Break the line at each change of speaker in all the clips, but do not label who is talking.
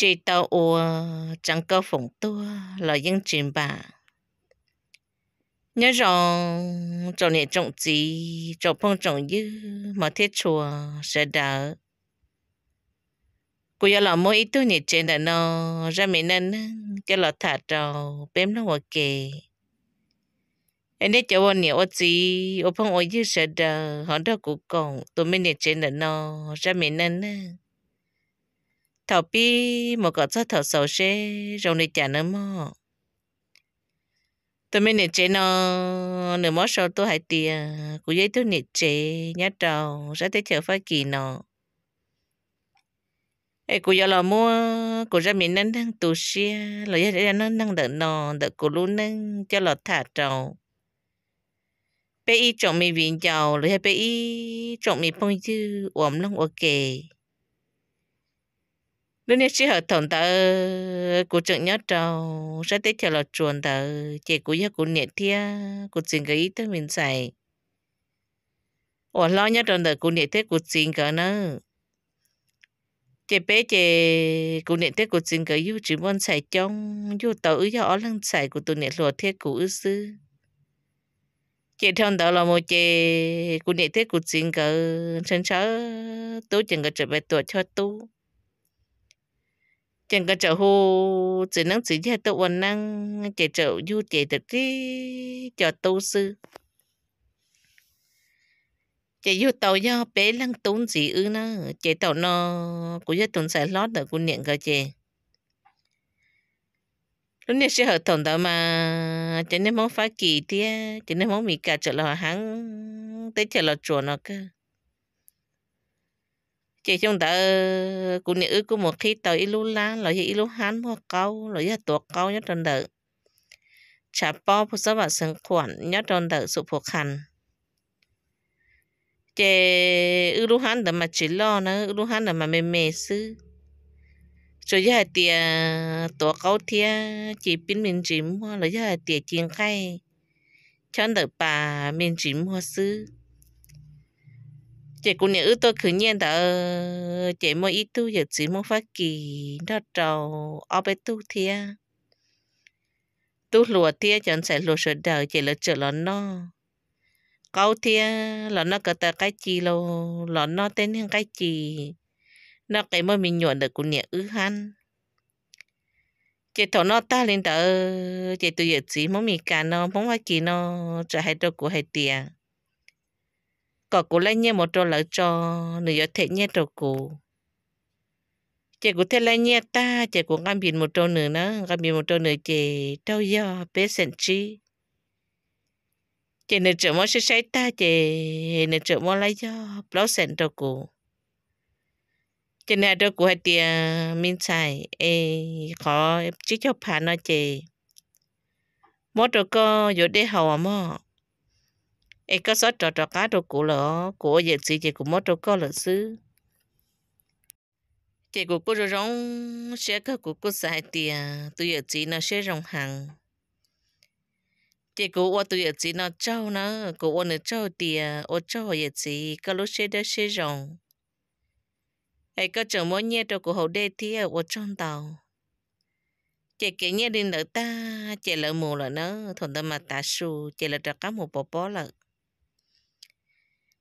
chỉ tàu ùa chẳng có phòng tua là yên chìm bà nhớ rằng cho nè trọng gì cho phong trọng như mà thiết chùa sẽ đỡ cô giờ là mỗi ít tuổi trên là nó ra mình nên cái lọ thả trầu bém nó ok anh ấy cho bọn nhẹ ô gì ô phong ô như sẽ đỡ họ đó cũng còn tụi mình nhẹ trên là nó ra mình nên thảo bi một cái cho thảo sầu xe rồi này chả nữa mà tôi mới nè chế nó nửa món sau tôi hãy tiền của giấy tôi nè chế nhá trầu sẽ tới chờ phải kỳ nó ê của giờ là mua của ra mình nâng nâng tù xe là giờ để nâng nâng đợt nó đợt của luôn nâng cho lọt thả trầu bé y trộn mì vịn chầu rồi bé y trộn mì phong dư ổm lông ok lúc nãy chỉ hợp thằng ta của trận nhớ trâu sẽ tiếp theo là chuồn ta chỉ của nhớ của nhện thia của chuyện cái ý tới mình xài ủa lo nhớ trâu ta của nhện thế của chuyện cái nữa chỉ bé chỉ của nhện thế của chuyện cái yêu chỉ muốn xài trong yêu tàu ý cho ở lăng xài của tôi nhện lùa thế của ư sư chị thằng tao là một chị của nhện thế của chuyện cái chân sợ tôi chẳng có trở về tuổi cho tôi chẳng có chỗ hồ chỉ năng chỉ cho tôi ổn năng chỉ chỗ du chỉ được đi cho tu sư chỉ du tàu do bé lăng tốn gì ư nó chỉ tàu nó cũng rất tốn xài lót ở cũng niệm cơ chị lúc này sẽ hợp đồng đó mà chỉ nên món phá kỳ thì chỉ nên món mì cà trở là hàng tới trở là chùa nó cơ chỉ chúng ta ờ, cũng nữ của một khi tới ilu lá rồi thì ilu hán mua câu rồi thì tuột câu nhất tròn đỡ chả bao phụ sa bảo sừng khoản nhất tròn đỡ sự phục hành chế ilu hán đỡ mà chỉ lo nữa ilu hán đỡ mà mềm mềm sư rồi giờ tiề tuột câu thia chỉ pin mình chỉ mua rồi giờ tiề chiến khay chọn được bà mình chỉ mua sư chị cũng nhớ tôi cứ nhiên đó chị mua ít tu giờ chỉ mua phát kỳ đó trầu ở bên tu thia tu lùa thia chẳng sẽ lùa sửa đời chị là chờ lón nó câu thia lón nó cái tờ cái gì lô lón nó tên những cái gì nó cái mà mình nhuận được cũng nhớ ư han chị thọ nó ta lên đó chị tu giờ chỉ mua mì cà nó mua phát kỳ nó trả hai đô của hai tiền có cô lấy nhé một trò lỡ cho nữ có thể nhé trò cô chị cũng thế là nhé ta chị cũng ngắm biển một trò nữa nó ngắm biển một trò nữa chị đâu do bé sẵn chi chị nữ trưởng mong sẽ say ta chị nữ trưởng mong lấy do báo sẵn trò cô chị nữ trò cô hay tiền minh xài ê khó chỉ cho phá nó chị một trò cô vô đi hầu à mò ấy có số trò trò cá đồ cũ lỡ của giờ chị chị cũng mất đồ có lỡ xứ chị của cô rồi rong sẽ có của cô xài tiền tôi giờ chị nó sẽ rong hàng chị của ô tôi giờ chị nó trâu nó của ô nó trâu tiền ô trâu giờ chị có lúc sẽ đã sẽ rong ấy có chồng mỗi nhẹ đồ của hậu đê thì ô trong tàu chị kể nhớ đến lỡ ta chị lỡ mù là nó thằng ta mà ta su chị lỡ trà cá mù bò bò lỡ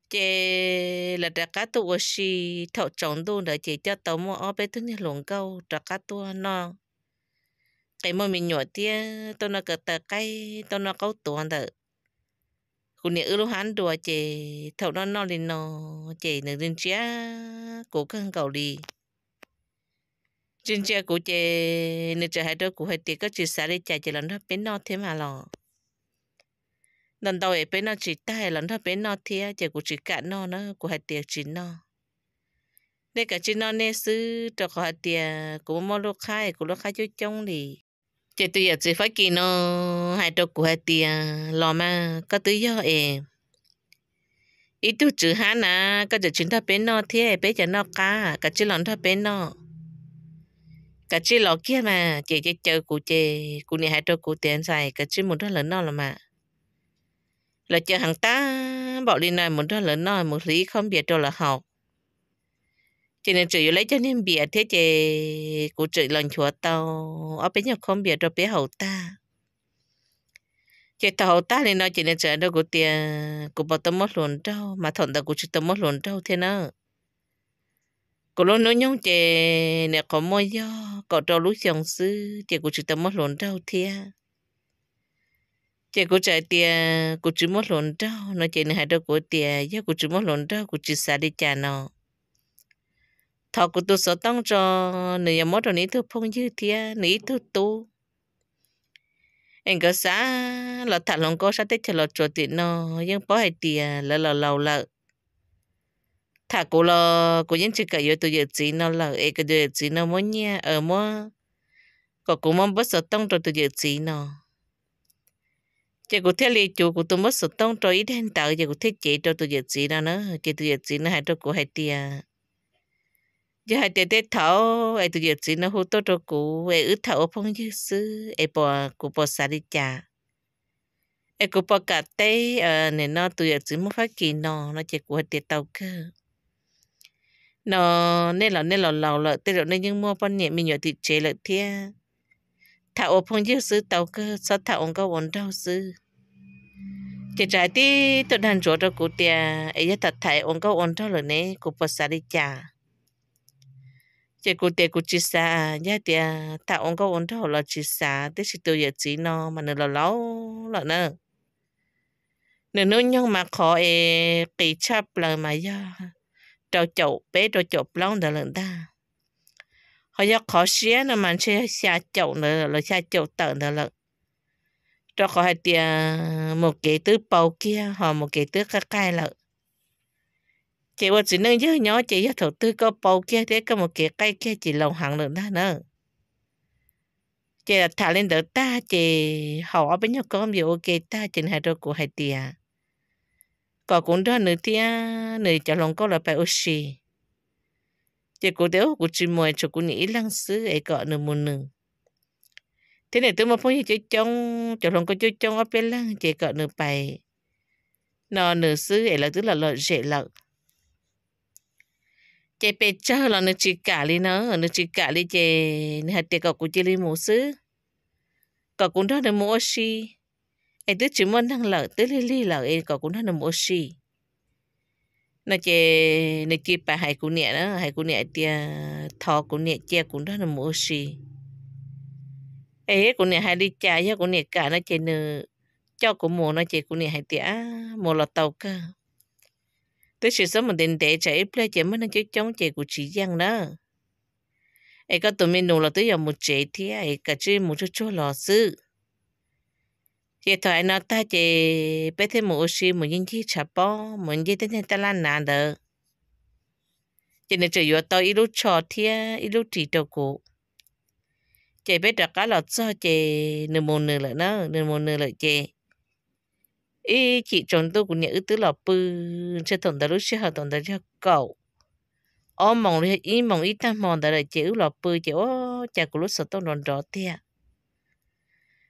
chị là đặc cá tu ở xí thọ trồng tu để chị cho tàu mua ở bên thứ nhà lồng câu đặc cá tu nó cái mà mình nhỏ tia tôi nó cái tờ cây tôi nó câu tuần đó cũng nhớ lúc hán đùa chị thọ nó nó lên nó chị nữ lên chia cố gắng cầu đi trên chia của chị nữ trẻ hai đứa của hai tia có chị xả đi chạy chị làm nó bên nó thế mà lòng lần đầu ấy bên nó chỉ tay lần thứ bên nó thia chỉ của chỉ cả nó nó của hai tiệc chỉ nó đây cả chỉ nó nên sư cho có hai tiệc của mò lô khai của lô khai chú trông thì chỉ tự giờ chỉ phải kỳ nó hai trâu của hai tiệc lò mà có tự do em ít tu chữ há nà có chỉ chính thằng bên nó thia bên cho nó cá cả chỉ lần thứ bên nó cả chỉ lọ kia mà chỉ chỉ chờ cụ chị cụ này hai trâu cụ tiền xài cả chỉ một thằng lớn nó là mà là cho hàng ta bỏ đi nơi một đó là nơi một lý không biết đâu là học cho nên chỉ lấy cho nên biết thế chứ cụ chỉ lần chúa tàu ở bên nhà không biết đâu biết hậu ta chỉ tao ta nên nói chỉ nên chờ đâu cụ tiền cụ bảo tâm mất luôn đâu mà thằng ta cụ chỉ tâm mất luôn đâu thế nào cô luôn nói nhau chị nè có mua do có trò lúc xong sư chị cũng chỉ tâm mất luôn đâu thia chị cũng chạy tiền cũng chỉ mất lộn đâu nó chạy nữa hai đâu của tiền giờ cũng chỉ mất lộn đâu cũng chỉ xả đi chả nó thọ của tôi sợ tăng cho nửa mất rồi nít thứ phong dư tiền nít thứ tu anh có xã là thằng lòng có xã tết chờ lọt chuột tiền nó nhưng bỏ hai tiền là lầu lầu lợ thả cô lo cô những chỉ cả yếu tôi giờ chỉ nó là ai cái giờ chỉ nó muốn nha ở ờ, mua có cũng mong bớt sợ tăng cho tôi giờ chỉ nó chị có thế li chủ cụ tôi mất sốt tông cho ít hen tàu chị có thế chế cho tôi giật gì đó nữa chị tôi giật gì nữa hai cho cô hai tia giờ hai tia thế thảo ai tôi giật gì nó hú tôi cho cô, ai ướt thảo phong như sư ai bỏ cô bỏ xả đi chả ai cô bỏ cả tê à nên nó tôi giật gì mất phát kỳ nó nó chỉ có hai tia tàu cơ nó nên là nên là lầu là tê rồi nên nhưng mua bao nhiêu mình nhớ thì chế lợi thiệt thảo ở phong yêu sư tàu cơ sao thảo ông có vốn đâu sư chỉ trái đi tôi đang rửa cho cụ tia ấy giờ thật thầy ông có vốn đâu rồi nè cụ bớt xả đi chả chỉ cụ tia cụ chỉ xả giờ tia thảo ông có vốn đâu là chỉ xả tức chỉ tôi giờ chỉ nó mà nó là lâu là nữa nếu nó nhưng mà khó ấy kỳ chấp là mà ya, trâu chậu bé trâu chậu lông đã lần ta họ giờ khó xía là mà sẽ xa chậu nữa là xa chậu tờ nữa là cho họ hai tia một cái tứ bầu kia họ một cái tứ cái cái là chị qua chỉ nâng nhớ nhỏ chị thổ tư có bầu kia thế có một cái cây kia chị lồng hàng được đó nữa chị thả lên đỡ ta chị họ bên nhau có nhiều ok ta chị hai đôi của hai tia có cũng đó nữa tia nữa cho lồng có là phải oxy thì cô đéo cô chỉ mua cho cô nhỉ lăng xứ ấy cọ nửa một nửa thế này tôi mà phong như chơi trong cho lòng có chơi trong ở bên lăng chơi cọ nửa bài nó nửa xứ ấy là tức là lợi dễ lợi chơi bê chơi là nửa chỉ cả đi nó nửa chỉ cả đi chơi nửa tiệc cọ của chơi đi một xứ cọ cũng đó nửa mua oxy ấy tức chỉ muốn năng lợi tức li li lợi ấy cọ cũng đó nửa mua oxy nó chè nó chè bà hai cô nhẹ đó hai cô nhẹ tia thò cô nhẹ che cũng đó là mua xì ấy cô nhẹ hai đi chả chứ cô nhẹ cả nó chè nơ cho cô mua nó chè cô nhẹ hai tia mua là tàu cơ tới sự sống một đền để chạy ple chè mới nó chứ chống chè của chị giang đó ấy có tụi mình nụ là tới giờ một chế thì ấy cả chế một chút chút lò xứ chị thời nó ta chị bé thêm một xí một những chiếc chả bó một những tên ta lan nà đỡ chị này chỉ vừa tôi ít lúc trò thia ít lúc chỉ đầu cụ chị bé đặt cá lọt cho chị nửa một nửa lại nó nửa một nửa lại chị ý chị chồng tôi cũng nhớ tứ lọ bư sẽ tổng đó lúc sẽ hợp tổng đó cho cậu ô mong ý mong ý ta mong đó là chị ước lọ bư chị ô chả của lúc sợ tôi nón rõ thiệt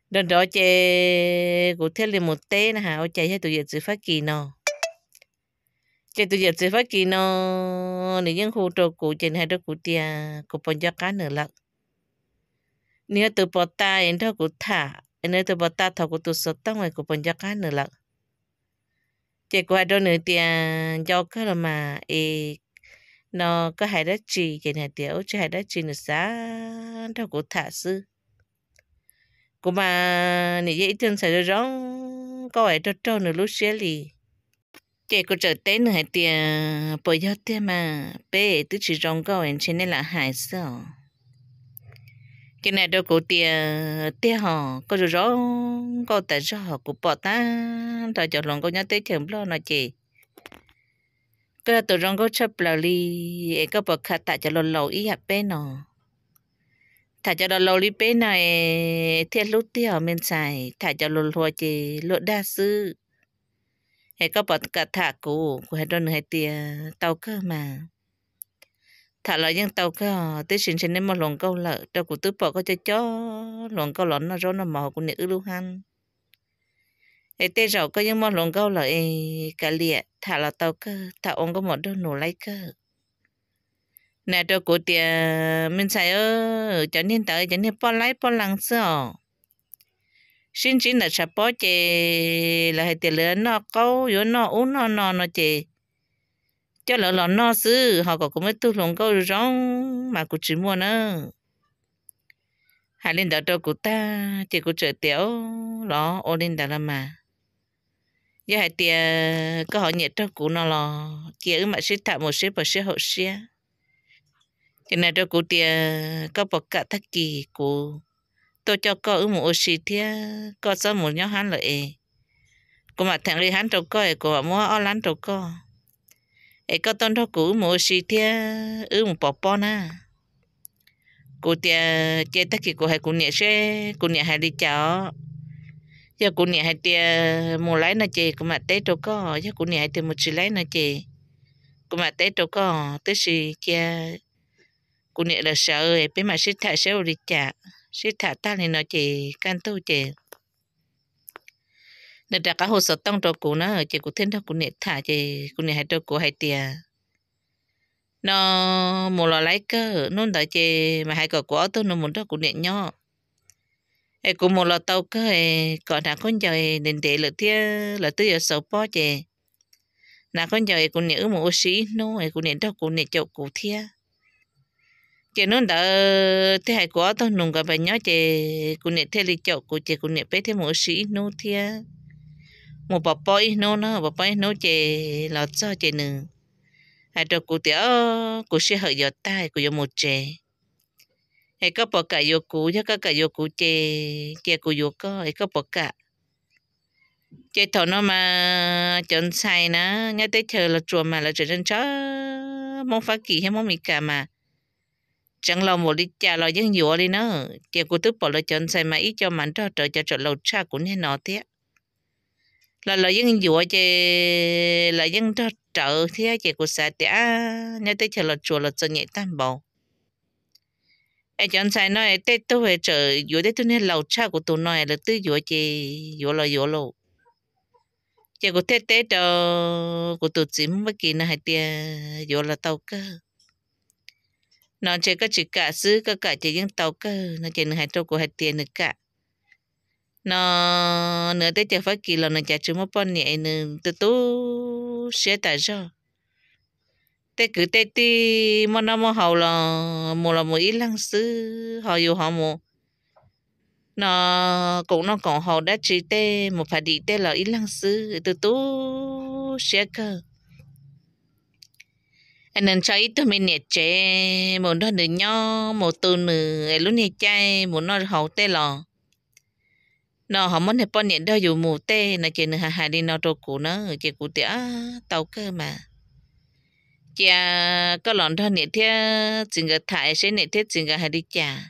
đó đó chè của thế liền một tế nè hả chè hay tụi giờ chỉ phát kỳ nò, chè tụi giờ chỉ phát kỳ nò, nếu những khu trọ của chè hay đó của tia của bọn gia cá nữa lận nếu tụi bọn ta em đó của thả nếu tụi bọn ta thọ của tụi sốt tăng ngoài của bọn gia cá nữa lận chè của hai đó nữa tia do cái là mà e nó có hai đó chi chè này tia ô chè hai đó chi nữa sáng đó của thả sư cô mà nị dễ chân sợ rồi rong có ai trâu trâu nữa lúc xé lì kể cô trở té nữa hay tiền bỏ gió tiền mà bé tứ chỉ rong có ai trên này là hại sao cái này đâu có tiền tiền họ có rồi rõ có tại sao họ cũng bỏ ta rồi cho lòng có nhớ tới chấm lo nó chị cái tụi rong có chấp là li có bỏ khát tại cho lòng lâu ý hạt bé nó thả cho đó lâu đi bé này thiết lúc tiêu mình xài thả cho lột hoa chị lột đa sư hệ có bọn cả thả cũ của hệ đơn hệ tia tàu cơ mà thả lại những tàu cơ tới xin xin nên mà lồng câu lợ đâu của tứ bỏ có cho chó lồng câu lợn nó rốt nó mò của nị ư lưu han hệ tê rầu có những mà lồng câu lợ cả lịa thả là tàu cơ thả ông có một đơn nổ lấy cơ nè tôi cố tiề mình xài ơ cho nên tới cho nên bỏ lại bỏ lăng sợ xin xin là sập bỏ chè là hệ tiền lớn nó câu yếu nó uống nó nó nó chè cho lỡ lỡ nó xứ họ có cũng mới tu lồng câu rong mà cụ chỉ mua nữa hai lên đạo cho cố ta chỉ cụ chở tiểu lọ ô lên đạo là mà giờ hai tiền có họ nhận cho cố nó lò chỉ mà sẽ tạo một sẽ và sẽ hậu sẽ cho nên cho cụ tia có bậc cả thắc kỳ cụ tôi cho có ứng một ô xì thia có sao một nhóm hắn lợi cô mà thằng đi hắn trâu coi cô mà mua o lán trâu co ấy có tôn đó cụ một ô xì thia ứng một bọc bò na cụ tia chơi thắc kỳ cụ hay cụ nhẹ xe cụ nhẹ hay đi chào giờ cụ nhẹ hay tia mua lái na chè cô mà té trâu co giờ cụ nhẹ hay tia một chỉ lái na chè cô mà té trâu co tới xì kia cô nè là sợ ấy bé mà xích thả sẽ đi chả xích thả ta thì nói chỉ can tu chỉ nè đã cả hồ sơ tông cho cô nữa, chỉ cô thêm đó cô nè thả chỉ cô nè hay cho cô hay tiền nó mồ lò lấy cơ nôn đợi chỉ mà hay có quá tôi nó muốn cho cô nè nhỏ ai cũng mồ lò tàu cơ ai còn đã con trời nên để lợi thia là tư giờ sầu po chỉ Nào con trời cũng nhớ một sĩ nô ai cũng nhớ đâu cũng nhớ chỗ cụ thia chị nó đã ờ, thế hai quá thôi nùng cả bài nhớ chị cũng nhận thế lịch chậu của chị cũng nhận bé thế mỗi sĩ nô thế một bà bói nô nó bà bói nô chị là cho chị nữa hay cho cụ tiểu cụ sẽ hở giọt tai của một chị hay có bỏ cả vô cụ chứ có cả vô cụ chị chị cụ vô có hay có bỏ cả chị thọ nó mà chọn sai nó nhớ tới chờ là chùa mà là trở nên chó mong phá kỳ hay mong mì cả mà chẳng lâu một đi cha lo dân nhiều đi nữa chị cô tức bỏ lo chọn sai mà ít cho mặn cho trời cho trời lâu cha cũng nên nó thế là lo dân nhiều chị là dân cho trợ thế chị cô sai thế nhà tới chờ lo chùa lo chân nhẹ tam bầu ai chọn sai nói tết tôi về chợ vừa tết tôi nên lâu cha của tôi nói là tôi vừa chị vừa lo vừa lo, chị cô tết tết đó ờ, của tôi chỉ muốn bất kỳ nào hay tiền vừa là tàu cơ nó chơi các chữ cả xứ các cả chỉ những tàu cơ nó chơi nửa hai trâu của hai tiền nữa cả nó nửa tới chơi phải kỳ là nó chơi chữ một bọn nhẹ nửa từ tú sẽ tại sao tê cứ tê ti mà nó mà hầu là một là một ít lăng xứ họ yêu họ một nó cũng nó còn họ đã chỉ tê một phải đi tê là ít lăng xứ từ tú sẽ cơ anh nên chơi ít tôi mình nhẹ chế một đôi được nhau một tu nửa lúc này chay một nó hậu tê lò nó họ muốn thì bọn nhẹ đó dù mù tê là chị nửa hà đi nó đồ cũ nó chị cũ tía tàu cơ mà chị có lòn đó nhẹ thế chỉ người thải sẽ nhẹ thế chỉ người hà đi chả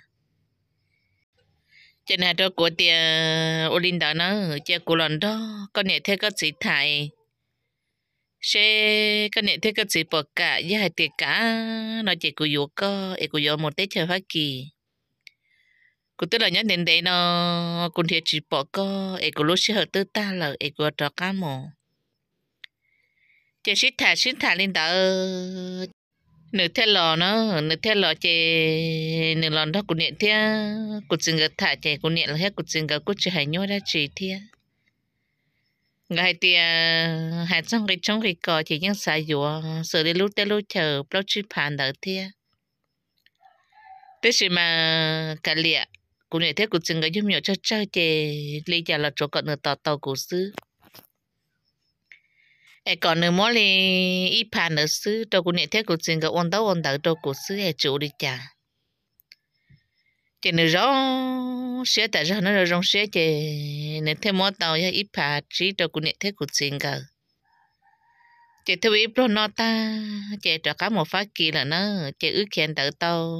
chị nào đó của tía ô linh đó nó chị cũ lòn đó có nhẹ thế có chỉ thải xe cái này thế cái gì bỏ cả với hai tiền cả nó chỉ cú yếu có e cú yếu một tết chờ hoa kỳ cú tức là nhân đến đấy nó cũng thiệt chỉ bỏ có e cú lúc sẽ hợp tư ta là e cú trọ cá mồ chỉ xí thả xí thả lên đó nửa thế lò nó nửa thế lò chỉ nửa lò đó cũng niệm thế cũng chừng gặp thả chỉ cũng niệm là hết cũng chừng gặp cũng chỉ hay nhớ ra chỉ thế ngày thì hai trong cái trong cái cò chỉ những xài dùa sợ đi lút tới lút chờ bao chi phản đỡ thia thế mà cả lẹ cũng này thế cũng chừng cái giúp nhỏ cho chơi chè lý giải là chỗ còn nửa tàu tàu của xứ ai còn nửa mỗi đi ít phản nửa xứ đâu cũng này thế cũng chừng cái ôn đấu ôn đấu đâu của xứ ai chủ đi chả chỉ nó rong xe tại sao nó rong xe chỉ nó thêm món tàu ya ít phá chỉ cho cũng nhận thấy cuộc sinh cả chỉ theo ít pro nó ta chỉ cho cả một phát kỳ là nó chỉ ước khen tự tàu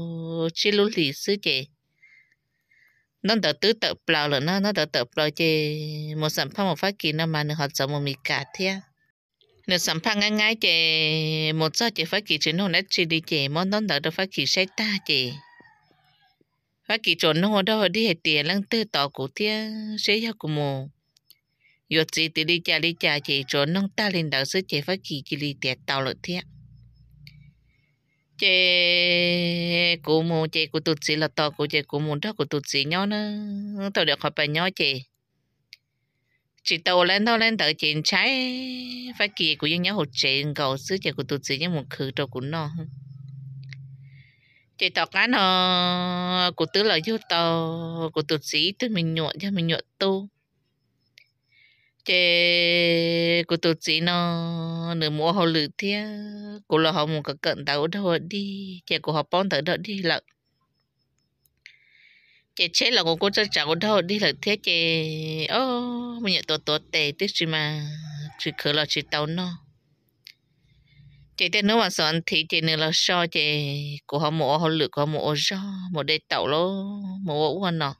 chỉ lú lì xứ chỉ nó tự tứ tự plau là nó nó tự tự plau chỉ một sản phẩm một phát kỳ nó mà nó hoạt giống một mì cả thế nếu sản phẩm ngay ngay chỉ một do chỉ phát kỳ chỉ nó nét chỉ đi chỉ món nó tự được phát kỳ sẽ ta chỉ và kỳ trốn nó đâu đi hết tiền lăng tư tỏ cụ tia sẽ cho cụ mồ yết gì thì đi cha đi cha chỉ trốn nông ta lên đạo sư chế phát kỳ kỳ lì tiệt tàu lợi thiệt chế cụ mù chế cụ tụt gì là tàu cụ chế cụ mù đó cụ tụt gì nhau nữa tàu được khỏi bài nhau chế chỉ tàu lên tàu lên tàu chế trái phát kỳ của những nhau hụt chế cầu sư chế cụ tụt gì những một khử tàu cũng nó chị tỏ cá nó ờ, của tứ là vô tờ của tụt sĩ tứ mình nhuộn cho mình nhuộn tu chị của tụt sĩ nó nửa mùa họ lử thia của là họ một cái cận tàu đó đi chị của họ bón tàu đó đi lợn chị chết là của cô cho cháu đâu đi là thế chị ô mình nhận tổ tổ tệ tức gì mà chỉ khờ là chỉ tàu nó chị tên nó mà sọn thì chị nữa là so chị của họ mua họ lựa của họ mua so một đây tàu lô mua uống nọ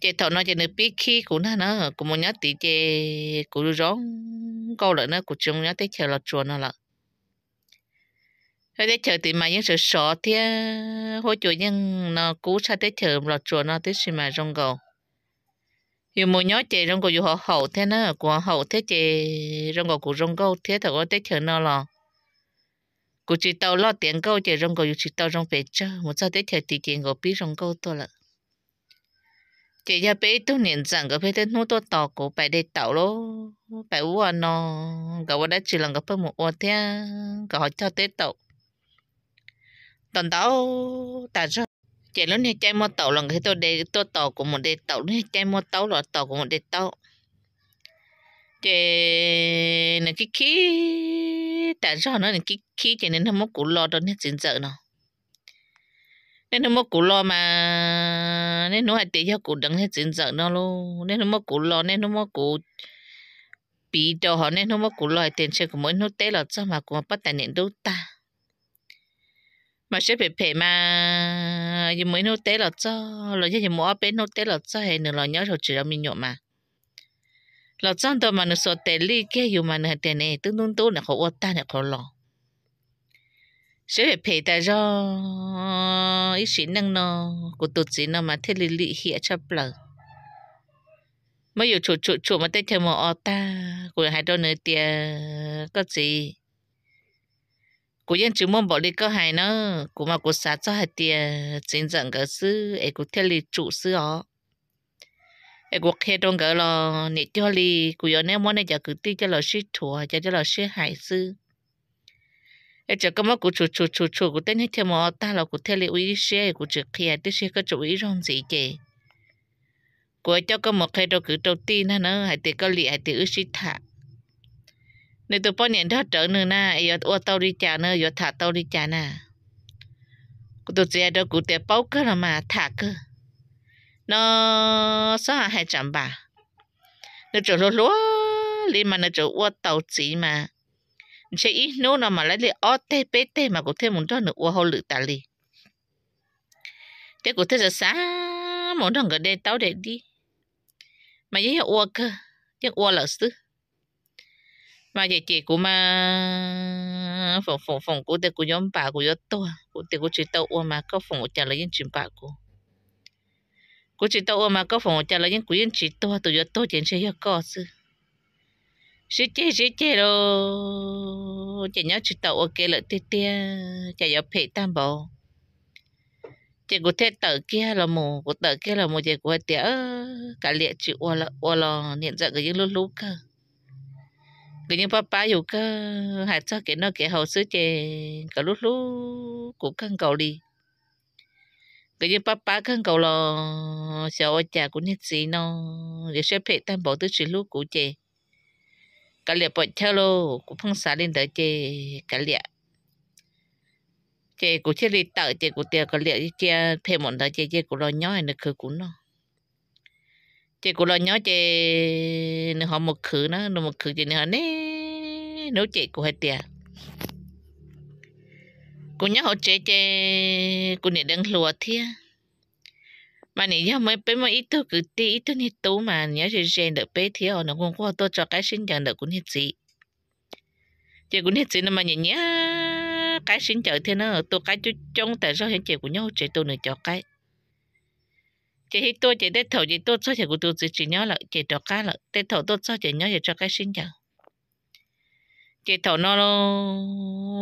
chị thầu nó chị nữa biết khi của nó nó của một nhát tí chị của rõ câu lại nó của chúng nhát tới chờ là chùa nó là thế tới chờ thì mà những sự sợ thì hồi chùa nhưng nó cú sa tới chờ là chùa nó tới xin mà rong cầu yêu mua nhớ chị trong cổ yêu họ hậu thế nữa của hậu thế chị trong cổ cụ trong câu thế thật có tết chờ nó lò cụ chỉ tàu lo tiền câu chị trong cổ yêu chỉ tàu trong bể chơi một sao tết chờ thì tiền cổ biết trong câu tôi là chị ra bé tu niệm rằng cái bé tết nuốt tôi tàu cổ bài đây tàu lô bài uo nó cả đã chỉ là cái bé một uo thế cả họ cho tết tàu tuần tàu ta cho chạy lúc này chạy mua tàu là cái tôi để tôi tàu của một đề tàu này chạy mua tàu là tàu của một đề tàu chạy là cái khí tại sao nó là cái khí chạy nên nó mất củ lo đó nên chính sợ nó nên nó mất củ lo mà nên nó hay tỉ cho củ đắng hết chính sợ nó luôn nên nó mất củ lo nên nó mất củ bị đau họ nên nó mất củ lo tiền chơi của mỗi nó tế là sao mà của bắt tài niệm đâu ta mà sẽ phải phải mà giờ mới nấu tế là cho là giờ giờ mua bên nấu tế là cho hay nữa là nhớ rồi chỉ là mình nhộn mà là cho đâu mà nó sợ té li cái, dù mà nó té này tương tương tương là khó ốt ta là khó lo sẽ phải phải ta cho ít xí năng nó của tụt xí nó mà thế li li hiện cho bờ mới giờ chủ chủ chủ mà tay theo mà ốt ta của hai đôi nữa tiền có gì cô yên chú mong bỏ đi có hài nó cô mà cô sát cho hạt tiền chính dẫn cái sư ấy cô theo lì trụ sư ó ấy cô khe đông cái lo nị cho lì cô yên em muốn này giờ cứ đi cho lo sư thua cho cho lo sư hại sư ấy giờ cái mà cô chủ chủ chủ chủ cô tên hết thêm mà ta là cô theo lì uy xe cô chỉ khe tí xe có chủ ý rong gì chứ cô cho cái một khe trong cứ đầu tiên nó hại tiền có lì hại tiền ước sư thả ในตัวป้อนเนี่ยเธอเจอเนื้อหน้าไอ้ตัวเตาดิจาเนื้อยอถาเตาดิจาน่ะกูตัวเจ้าเด็กกูเตะเป้าก็ละมาถาก็เนาะสหายจำบ่าเนื้อจะรัวลิมันเนื้อจะอ้วนเตาจีมาเชอีนู้นมาแล้วเลยอ้อเตะเป๊ะเตะมากูเทมุนตัวเนื้ออ้วนเขาหลือตาลีเด็กกูเทจะสาหมอนทองก็เดเตาเด็ดดีมาเยอะอ้วนก็ยังอ้วนเหลือซื้อ mà chị chị cũng mà phòng phòng phòng cũng để cũng nhóm bà cũng rất to, cũng để cũng chỉ tàu mà có phòng trả lời những chuyện bà cũng cũng chỉ tàu mà có phòng trả lời những chuyện chỉ to tôi rất to chỉ chơi cho có chứ sĩ chế sĩ chế đồ chị nhớ chỉ tàu ok lợi tê tê chỉ nhớ phải tam bảo, chỉ có thế tờ kia là mù của tờ kia là mù chỉ có tía cả liệt chị ô là ô là niệm dạy cái những lúc lúc cơ cái những papa dù cơ hạt cho cái nó cái hậu sứ chè cả lúc lúc cũng khăn cầu đi cái những papa khăn cầu lo sợ ở nhà cũng nhất gì nó để xếp hệ tam bảo tới chỉ lúc của chè cả liệt bọn theo lô cũng phong xả lên tới chè cả liệt chè cũng chưa đi tạo chè cũng tiệc cả liệt chè thêm một đó chè chè cũng lo nhói nữa cứ cũng nó chị cô lo nhớ chị nó họ một khử nó nó một khử chị họ nè nấu chị cô hết tiệt cô nhớ họ chế chế cô này đang lùa thia mà này nhớ mới bé mà ít tuổi cứ tí ít tuổi nhớ tú mà nhớ chị rèn được bé thia họ nó cũng có tôi cho cái sinh nhật được cũng hết gì chị cũng hết gì nó mà nhớ nhớ cái sinh nhật thì nó tôi cái chú trông tại sao hiện chị cũng nhớ chị tôi nữa cho cái chỉ khi tôi chỉ để thầu chỉ tôi cho chỉ của tôi chỉ nhớ là chỉ cho cá là để thầu tôi cho chỉ nhớ chỉ cho cái sinh chẳng chỉ thầu nó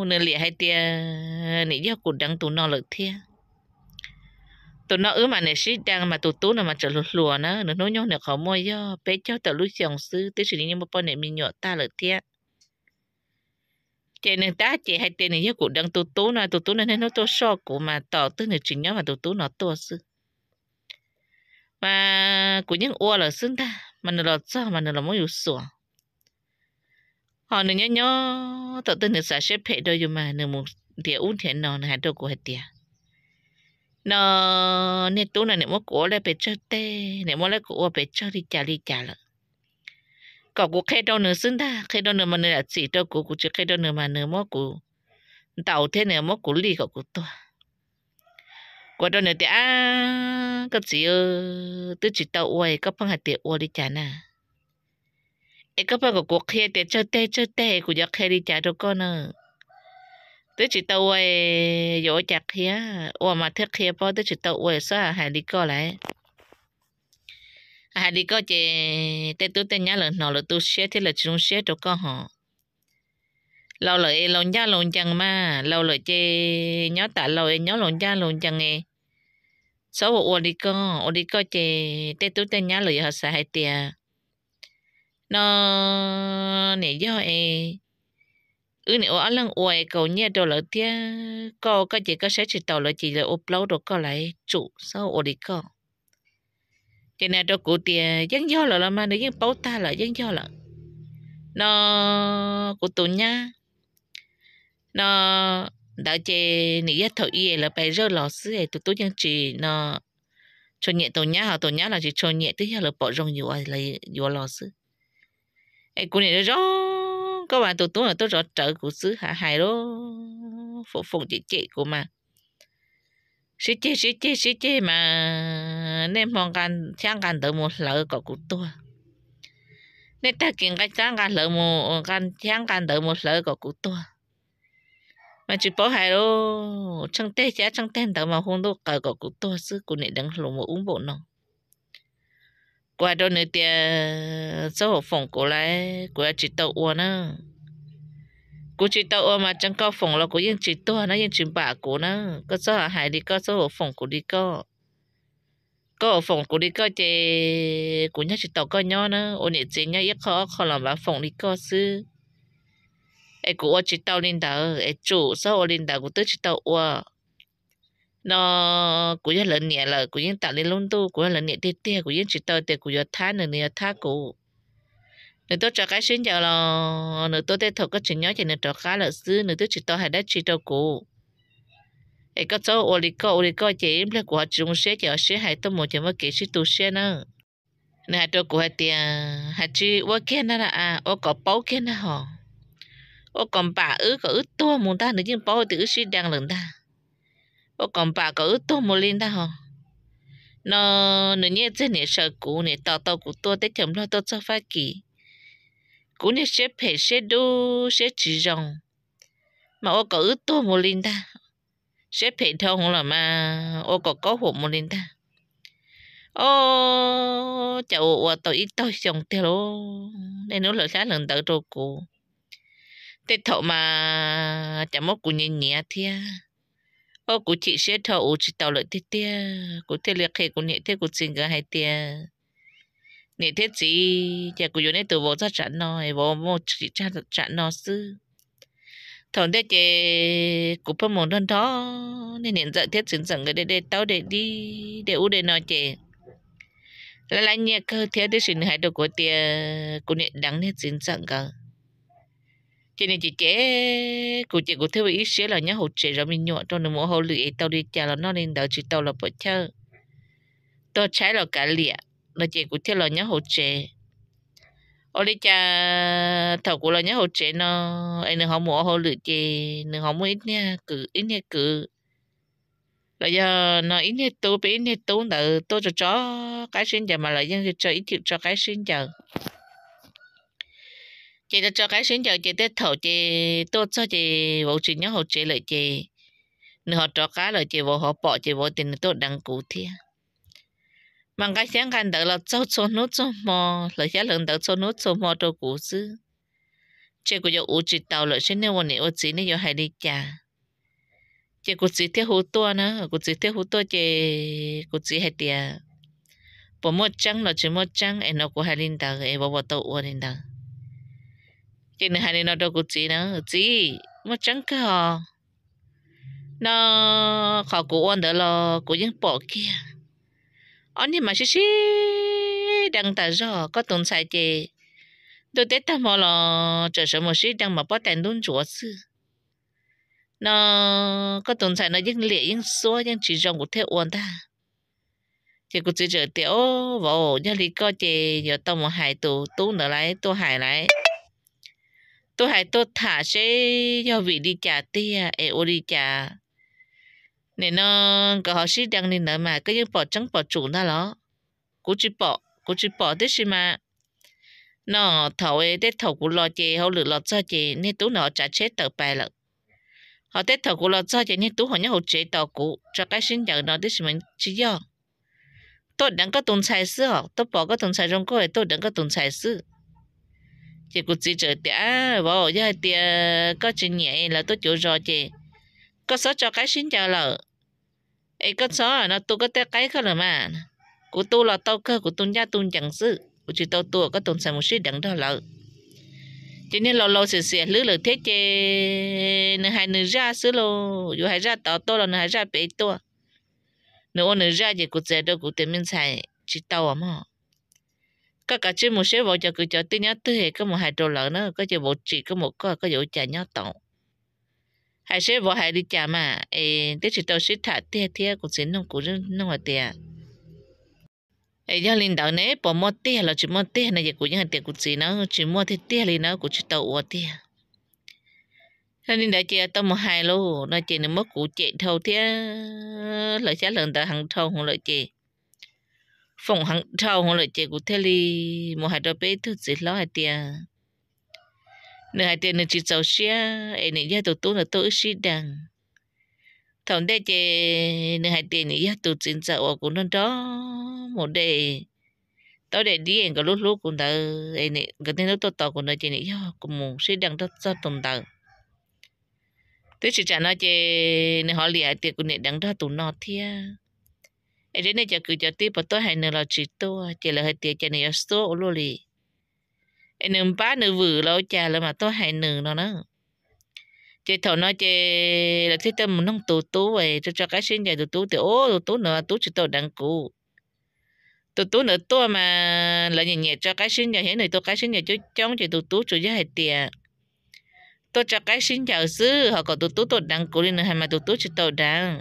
nên lìa hai tia nị giáo cụ đăng tụ nó lợi thia tụ nó ứ mà nè sĩ đăng mà tụ tú nó mà trở lụt lùa nó nó nói nhau nè khó môi do bé cho tờ lúi dòng sư tới sự như mà bọn nè mình nhọ ta lợi thia chị nè ta chị hay tiền nè giáo cụ đăng tụ tú nó tụ tú nó nên nó tôi so cụ mà tỏ tới nè chỉ nhớ mà tụ tú nó to sư mà của những ua là xương ta mà nó là cho mà nó là mỗi yếu sủa họ nó nhớ nhớ tự tin được xả xếp hệ đôi dù mà nó một địa uống thiện nó là hạt đồ của hạt tiền nó nè tú là nếu mua của lại bị chơi tê nếu mua lại của bị chơi đi trả đi trả lại có của khi đâu nữa xứng ta khi đâu nữa mà nữa là chỉ đâu của của chưa khi đâu nữa mà nữa mua của tàu thế nữa mua của lì có của tôi quá đó nữa thì à cấp gì ơ tôi chỉ tàu uầy cấp phong hạt tiệt uầy đi chán à ấy cấp phong của quốc kia tiệt chơi tê chơi tê của giặc kia đi chán đâu con ơ tôi chỉ tàu uầy dỗ chặt kia uầy mà thiết kia bao tôi chỉ tàu uầy sao hà đi co lại hà đi co chị tê tôi tê nhá lần nọ là tôi xé thế là chúng xé đâu con hả lâu lợi lộn cha lộn chẳng mà lâu lợi chê nhớ tạ lâu nhớ lộn cha lộn chẳng nghe số bộ ô đi co ô đi co chê tê tú tê nhá lợi họ sai hai tia nó nè do e ư nè ô ăn lăng ô e cầu nhẹ đồ lợi tia co có chỉ co sẽ chỉ tàu lợi chỉ là ô lâu đồ co lại trụ số ô đi co cho nên đồ cụ tia dân do là ăn nếu dân bao ta là dân do là nó của tụi nha nó đã chế nị nhất thầu y là bài rơ lò sư ấy tụt tụt chỉ nó cho nhẹ tổ nhá họ tổ nhá là chỉ cho nhẹ tức là bỏ rong nhiều là nhiều lò sư ấy cũng này rõ các bạn tụt tụt là tôi rõ trợ của sư hạ hài đó phụ phụ chị chị của mà sĩ chế sĩ chế sĩ chế mà nên mong gan sang gan tới một lỡ có của tôi nên ta kiện cái sang gan lỡ một gan sang gan tới một lỡ có của tôi mà chỉ bảo hại lô chẳng tê chả chẳng tê đâu mà hôn đâu cả cái cũng to sư cũng này đang lùm một uống bộ nó qua đó nữa thì sau hộ phòng của lại của chỉ tàu uống nữa cụ chỉ tàu mà chẳng có phòng là cô yên chỉ to nó yên chỉ bà cụ nữa có sao hại đi có sao hộ phòng của đi có có ở phòng của đi có chè cụ nhắc chỉ tàu có nhau nữa ôn nhị chỉ nhau ít khó khó làm mà phòng đi có sư ai cũng ở chỉ tàu linh đạo ai chủ sau ở linh đạo cũng tới chỉ tàu qua nó cũng rất lớn nè, là cũng yên tạo linh luôn tu cũng lớn nè tiết tiết cũng yên chỉ tàu, tiết cũng giờ thá nữa nữa thá cũng nữa tôi cho cái xin chào là nữa tôi tới thầu có chuyện nhỏ thì nữa cho khá là xứ nữa tôi chỉ tàu hay đã chỉ tàu cũng ai có cháu ô li có ô li có chị em là của chúng sẽ chỉ ở sẽ hay tôi một chỉ mới kỹ sĩ tu sẽ nữa nè tôi của hai tiền hai chị ô kia nữa là à ô có bao kia nữa hả ô còn bà ứ có ứ tua mù ta nữa nhưng bao tử suy đang lần ta ô còn bà có ứ tua mù lên ta hông nó nữa nhé trên này sợ cũ này tao tao cũ tua tết chồng lo tao phát kỳ cũ này sẽ phải sẽ đu sẽ chỉ mà ô có ứ tua mù lên ta sẽ phải thông là mà ô có có hộ mù lên ta ô chậu ô tao ít tao chồng tiêu nên nó lợi khá lần tao trâu tết thọ mà chả mốt của nhẹ nhẹ thia ô của chị sẽ thọ chị tàu lợi thế tia của thế liệt hệ của nhẹ thế của xin cả hay tia nhẹ thế gì chả của nhẹ từ vô ra chặn nó hay vô mô chị chặn chặn nó sư thằng thế chị của phần môn đơn đó nên nhận dạy thiết xin rằng người để để tao để đi để u để nói chị là là nhẹ cơ thiết để xin hai đồ của tia của nhẹ đắng thế xin rằng cả cho nên chị chế cụ chị cụ theo ý xế là nhớ hụt chị rồi mình nhọ trong mùa hồ lụy tao đi chả là nó nên đợi chị tao là bớt chơi tôi trái là cả lịa là chị cụ theo là nhớ hụt chị ở đây cha thầu cụ là nhớ hụt chị nó em đừng họ mùa hồ lụy chị đừng họ mua ít nha cứ ít nha cứ, là giờ nó ít nha tôi bị ít nha tôi đợi tôi cho chó cái sinh giờ mà lại dân cho ít chịu cho cái sinh giờ chị đã cho cái xuyên giờ chị tết thầu chị tốt cho chị vô chuyện nhớ hộ chị lại chị nếu họ cho cá lại chị vô họ bỏ chị vô tiền tốt đăng cụ thi mà cái sáng gần đó là cháu cho nốt cho mò lại xe lần đó cho nốt cho mò cho cụ sư chị cũng có chị tàu lại xuyên nếu mà nếu chị nếu có hai đi chả chị cũng chỉ theo hồ tua nữa cũng chỉ theo hồ tua chị cũng chỉ hai tiền bỏ một trăng là chỉ một trăng em nó cũng hai linh tàu em bỏ bỏ tàu uo linh tàu chị nữa hai nên nó đâu của chị nữa chị mà chẳng có nó khó của ôn đó lo của những bỏ kia anh thì mà xí xí đang ta rõ có tồn tại gì, tôi tết ta mò là chờ sợ một xí đang mà bắt tay đun chúa sư nó có tồn tại nó những lệ những số những chỉ rồng của thế ôn ta chị cũng chỉ chờ tiểu vỗ nhà lý có chị giờ tao một hải tù tú nữa lại tôi hải lại tôi hãy tôi thả sẽ do vị đi trả tia ế à. ô đi trả nên nó có họ sĩ đăng lên nữa mà cứ như bỏ trắng bỏ chủ nó đó cú chỉ bỏ cú chỉ bỏ thế gì mà nó thầu ấy thế thầu của lo chè họ lựa lo cho chè nên tú nó trả chết tờ bài lận họ để thầu của lo cho chè nên tú họ nhớ họ chế tờ cũ cho cái sinh nhật nó thế gì mình chỉ do tôi đang có tồn tại sư họ tôi bỏ có tồn tại trong cô ấy tôi đang có tồn tại sư chị cũng chỉ chờ tía bỏ giờ tía có chuyện nhẹ là tôi chịu rồi chị có số cho cái xin chào lợ ấy có số nó tôi có té cái không là mà của tôi là tao cơ của tôi nhà tôi chẳng sự của chị tao tôi có tôi sẽ một suy đẳng đó lợ cho nên lâu lâu sẽ sẽ lứa lửa thế chị, nửa hai nửa ra xứ lô dù hai ra tao tôi là nửa hai ra bể tôi nửa ô nửa ra thì cũng sẽ được cũng tìm mình xài chỉ tao mà các cả chứ một số vợ chồng cứ cho tư nhá tư hệ có một hai trâu lợn nữa có chợ bộ chỉ có một có có vụ chả nhó tổng hai số vợ hai đi chả mà ê tết chỉ tàu xích thả tia tia cũng xin nông cũng rất nông hoạt tia ê do linh đạo này bỏ mua tia là chỉ mua tia này cũng những hàng tiền cũng xin nó chỉ mua thì tia thì nó cũng chỉ tàu uo tia nên đã chia tao một hai luôn, nó chỉ nó mất cụ chị thâu thế lợi giá lần ta hàng thâu không lợi chị phòng hàng trâu họ lại chơi cụ thể li một hai đôi bé thứ gì lo hai tia nửa hai tia nửa chỉ cháu xia em nửa gia tổ tú nửa tôi xí đằng thằng đây chơi nửa hai tia nửa gia tổ chính cháu ở cũng đó một đề tao để đi em có lúc lúc cũng đỡ em nè cái tên lúc tôi tỏ cũng nói chơi nè yo cũng một xí đằng rất rất tồn tại thế chỉ chả nói chơi nè họ lìa tiệc cũng nè đằng đó tụ nọ thia ai đến đây chợ cứ chợ tiếp bắt tôi hay nữa là chỉ tôi chỉ là hơi tiếc chợ này ở số luôn đi ai nữa ba nữa vừa lâu chả là mà tôi hay nữa nó nữa chị thầu nói chị là thích tâm nông tú tú vậy cho cho cái xin nhà tú tú thì ô tú tú nữa tú chỉ tôi đang cũ tú tú nữa tôi mà là nhẹ nhẹ cho cái xin nhà hiện này tôi cái xin nhà chú chống chị tú tú chủ với hệ tiền tôi cho cái xin chào sư họ có tú tú tôi đang cũ đi nữa hay mà tú tú chỉ tôi đang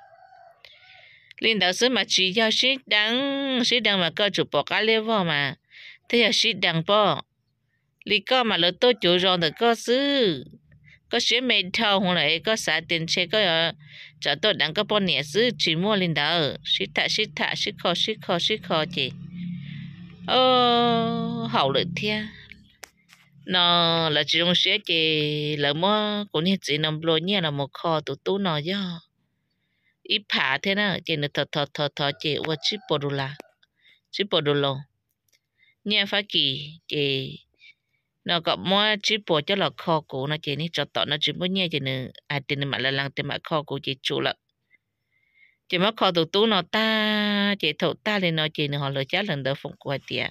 mà chỉ 领导是嘛只要适当适当嘛搞主播咖喱话嘛，他要适当不，你搞嘛了多就让的搞事，có sẽ mệt thâu hoặc là có xả tiền xe có ở trả tôi đang có bọn nhẹ sư chỉ mua lên đó sĩ thạ sĩ thạ sĩ khó sĩ khó sĩ khó chị ô hậu lợi thia nó là chỉ dùng xe chị là mua cũng như chỉ nằm lối nhẹ là một kho tụ tú nó do 一爬天呢，见得头头头头姐我去波鲁啦，去波鲁咯。你发记姐，那个么去波叫了考古那姐你找到那全部你姐呢，啊姐你买了让姐买考古姐住了。chị mới khó tụ tú nó ta chị thụ ta lên nó chị họ lựa chọn lần đầu phong qua tiệt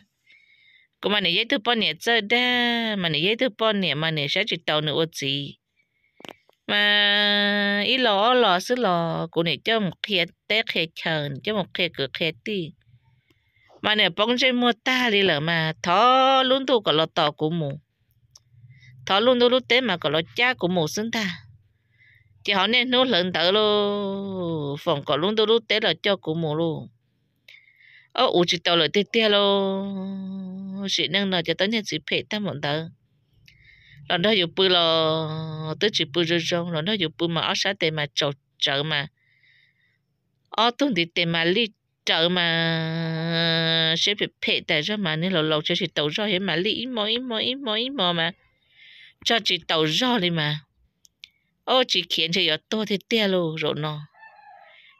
cũng mà này giấy thứ bao nhiêu giờ đây, mà này giấy thứ bao nhiêu mà này sẽ chỉ tàu nữa gì mà ý lò lò xứ lò của này cho một khía té khía chờn cho một khía cửa khía tì mà nè bóng trên mua ta đi lỡ mà thó luôn tu có lò tỏ của mù thó luôn tu lúc té mà có lò cha của mù xứng ta chỉ họ nên nuốt lợn tử lô phòng có luôn tu lúc té là cho của mù lô ô ủ chỉ tàu lợi tê tê lô chị nâng nọ cho tới nhà chị phê ta một tớ rồi nó dụ bự là tới chỉ bự rồi rong rồi nó dụ bự mà ở xã tề mà chợ chợ mà ở tuần thì tề mà lì chợ mà sẽ bị phê tại ra mà nên là lâu cho chị tàu rau hết mà lì mò ít mò mò mò mà cho chị tàu rau đi mà ô chị khiến chị ở to thì tia luôn rồi nó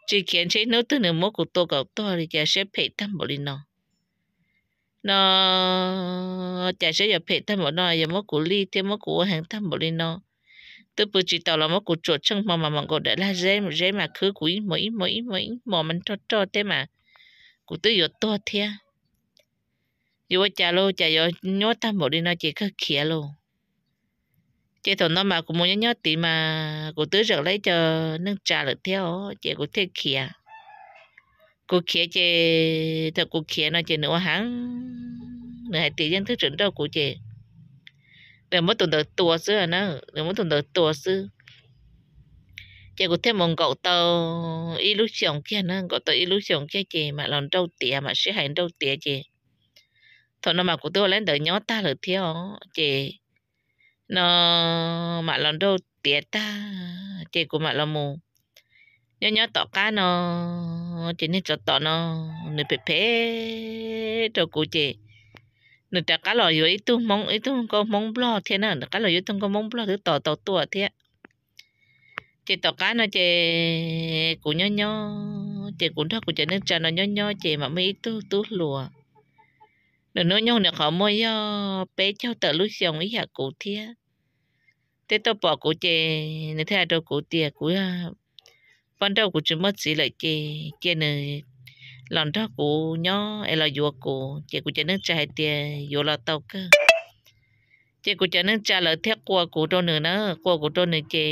chị khiến chị nấu từ nửa mốt của tôi gặp tôi thì chị sẽ phê tâm bộ đi nó nó chả sẽ giờ phải tham một nó giờ mất của ly thêm mất của hàng tham một ly nó tôi bữa chỉ tàu là mất của chuột chân mà mà mà gọi đã là dễ mà dễ mà cứ quý mỗi mỗi mỗi mà mình cho cho thế mà của tôi giờ to thế giờ chả lô chả giờ nhớ tham một ly nó chỉ có khía lô chị thằng nó mà cũng muốn nhớ tí mà của tôi giờ lấy cho nâng trà được theo chị của thế khía cô kia chê thật cô kia nói chê nữa hắn nữa hãy tự nhiên thức chuẩn đâu cô chê để mất tuần đầu tuổi xưa nó để mất tuần đầu tuổi xưa chê cô thêm một cậu tàu ít lúc chồng kia nó cậu tàu ít lúc chồng kia chê mà lòng đâu tiệt mà sẽ hành đâu tiệt chê thôi nó mà của tôi lên đời nhó ta là theo chê nó mà lòng đâu tiệt ta chê của mà lòng mù nhớ nhớ tọ cá nó chỉ nên cho tọ nó nên phải phê cho cụ chị nên ta cá lò yếu ít tu mong ít tu có mong lo thế nào cá lò yếu tu có mong lo thứ tọ tọ tua thế chị tọ cá nó chị cụ nhớ nhớ chị cũng thắc cụ chị nên cho nó nhớ nhớ chị mà mấy tu tu lùa nên nói nhau nè họ môi bé cháu tờ lúc xong ý hạ cụ thế thế tôi bỏ cụ chị nên theo đâu cụ tiệt của ban đầu của chúng mất gì lại chê chê nơi lần đó của nhó ấy là vua của chê của chê nước chai tia vua là tàu cơ chê của chê nước chai là thép qua của đâu nữa nữa qua của đâu nữa chê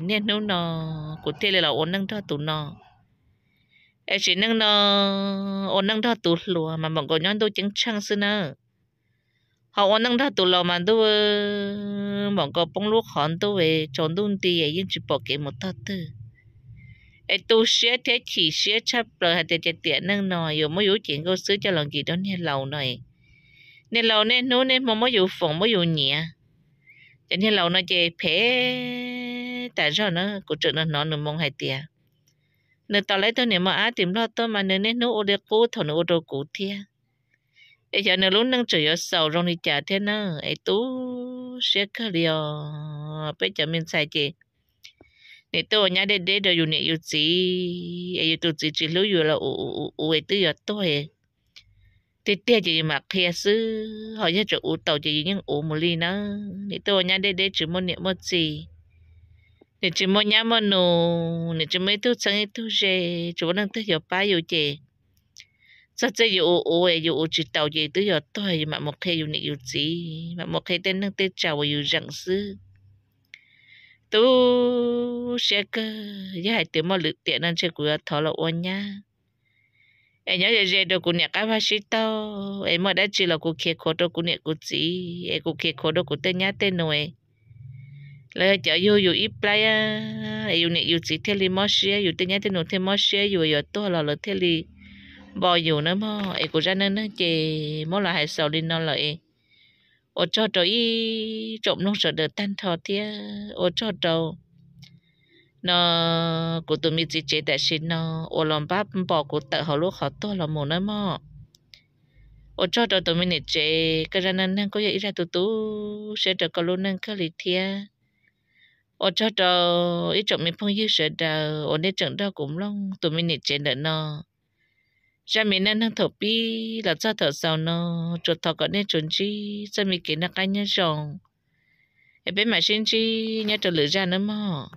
nên nấu nó của thế là ổn năng đó tụ nó ấy chỉ năng nó ổn năng đó tụ lùa mà bọn con nhón tôi chứng chăng xưa nữa họ ổn năng đó tụ lùa mà tôi bọn con bông lúa hòn tôi về tròn tôi thì yên chỉ bỏ cái một thắt thôi ไอตู้เชื้อเทฉี่เชื้อชับเปลือยแต่จะเตี่ยนั่งหน่อยอยู่ไม่อยู่จริงก็ซื้อจะลองกี่ต้นให้เราหน่อยเนี่ยเราเนี่ยนู้นเนี่ยมันไม่อยู่ฝงไม่อยู่เหนียแต่เนี่ยเราเนี่ยจะเพ่แต่เจ้าเนาะกูจุดนั่นนอนหนึ่งมองให้เตี่ยเนี่ยตอนแรกตัวเนี่ยมาอาติมรอดตัวมาเนี่ยเนี่ยนู้นอุดกูถอนอุดกูเทียไอเจ้าเนี่ยลุ้นนั่งจุดยศเสาตรงนี้จ่าเทียเนาะไอตู้เชื้อเคลียวไปจะมินใส่เจ để tôi nhá để để rồi dùng nhiều gì ấy tôi chỉ chỉ lưu là u u u ấy tôi giờ tôi thì thế chỉ mà kia xưa họ nhớ chỗ u tàu chỉ những u mù li nó để tôi nhá để để chỉ muốn niệm một gì để chỉ muốn nhá mà nụ để chỉ mấy tôi sáng tôi sẽ chỉ muốn đang tới giờ ba giờ chị sao chơi giờ u u ấy giờ u chỉ tàu chỉ tới giờ tôi mà một khi dùng nhiều gì mà một khi tên đang tới chào và dùng rằng sư tu xe cơ giá hai tiếng mà lự tiện ăn chơi của thọ là ôn nhá em nhớ giờ giờ đâu của nhà cái phát sĩ tao em mà đã chỉ là cũng kia khó đâu của nhà cũng chị em của kia khó đồ của tên nhát tên nội là chợ yêu yêu ít play à yêu nè yêu chị thế li mất xe yêu tên nhát tên nội thế mất xe yêu yêu to là là thế li bỏ yêu nữa mà em cũng ra nên nó chè mỗi là hai sáu đi nó lại ô cho trâu y trộm nông sở được tan thọ thia ô cho trâu nó cụ tụi mình chỉ chế đại sinh nó ô lòng bắp bỏ cụ tự họ lúc họ to là mồ nó mò ô cho trâu tụi mình chế cái ra nên có vậy ra tụi tú sẽ được có luôn nên cái lý thế ô cho trâu ít trộm mình phong yêu sở đờ ô nên trận đó cũng long tụi mình chế đợt nó cha mình nên thằng thổ bi là cha thổ giàu nó chuột thọ có nên chuẩn chi cha mình kiến là cái nhớ rồng em biết mà xin chi nhớ trở lửa ra nữa mà